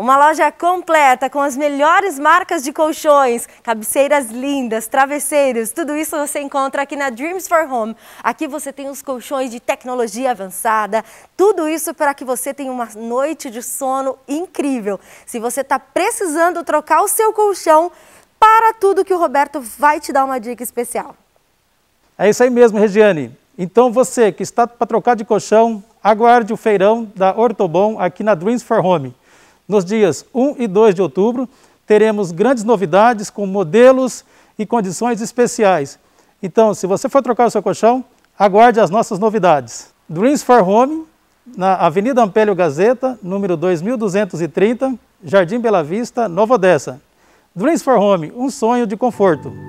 Uma loja completa com as melhores marcas de colchões, cabeceiras lindas, travesseiros, tudo isso você encontra aqui na Dreams for Home. Aqui você tem os colchões de tecnologia avançada, tudo isso para que você tenha uma noite de sono incrível. Se você está precisando trocar o seu colchão, para tudo que o Roberto vai te dar uma dica especial. É isso aí mesmo, Regiane. Então você que está para trocar de colchão, aguarde o feirão da Ortobon aqui na Dreams for Home. Nos dias 1 e 2 de outubro, teremos grandes novidades com modelos e condições especiais. Então, se você for trocar o seu colchão, aguarde as nossas novidades. Dreams for Home, na Avenida Ampélio Gazeta, número 2230, Jardim Bela Vista, Nova Odessa. Dreams for Home, um sonho de conforto.